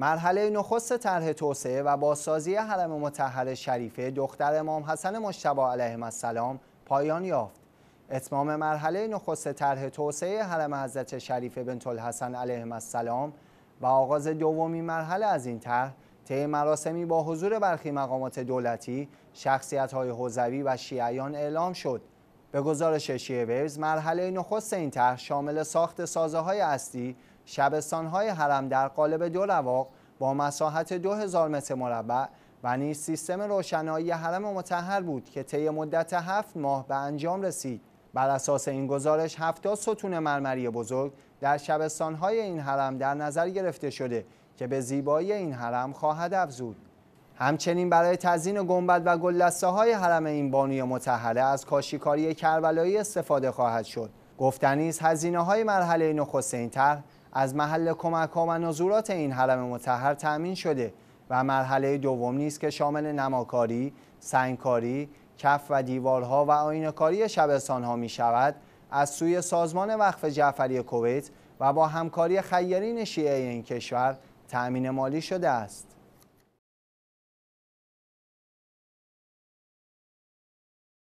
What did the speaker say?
مرحله نخست طرح توسعه و بازسازی حرم مطهر شریفه دختر امام حسن مجتبی علیه السلام پایان یافت. اتمام مرحله نخست طرح توسعه حرم حضرت شریفه بنت الحسن علیه السلام و آغاز دومین مرحله از این طرح طی مراسمی با حضور برخی مقامات دولتی، شخصیت‌های حوزوی و شیعیان اعلام شد. به گزارش شیعه ویوز مرحله نخست این طرح شامل ساخت سازه‌های اصلی های حرم در قالب دو رواق با مساحت 2000 متر مربع و نیز سیستم روشنایی حرم متحر بود که طی مدت هفت ماه به انجام رسید. بر اساس این گزارش 70 ستون مرمری بزرگ در های این حرم در نظر گرفته شده که به زیبایی این حرم خواهد افزود. همچنین برای تزیین گنبد و گلسته های حرم این بانوی متحره از کاشیکاری کربلایی استفاده خواهد شد. گفتنیز هزینه های مرحله نخست این طرح از محل کمک ها و نظورات این حرم متحر تأمین شده و مرحله دوم نیست که شامل نماکاری، سنگکاری، کف و دیوارها و آینکاری شبستان ها می شود از سوی سازمان وقف جعفری کویت و با همکاری خیرین شیعه این کشور تأمین مالی شده است.